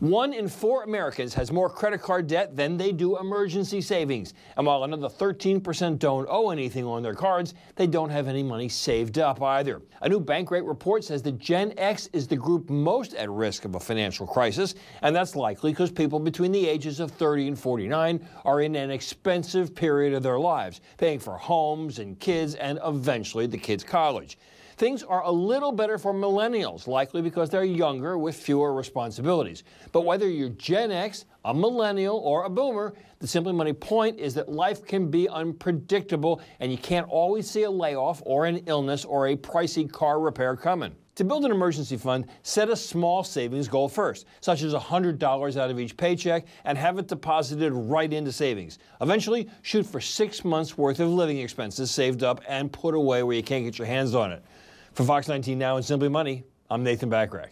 One in four Americans has more credit card debt than they do emergency savings. And while another 13% don't owe anything on their cards, they don't have any money saved up either. A new Bankrate report says that Gen X is the group most at risk of a financial crisis, and that's likely because people between the ages of 30 and 49 are in an expensive period of their lives, paying for homes and kids and eventually the kids' college. Things are a little better for millennials, likely because they're younger with fewer responsibilities. But whether you're Gen X, a millennial, or a boomer, the Simply Money point is that life can be unpredictable and you can't always see a layoff or an illness or a pricey car repair coming. To build an emergency fund, set a small savings goal first, such as $100 out of each paycheck, and have it deposited right into savings. Eventually, shoot for six months' worth of living expenses saved up and put away where you can't get your hands on it. For Fox 19 Now and Simply Money, I'm Nathan Backrack.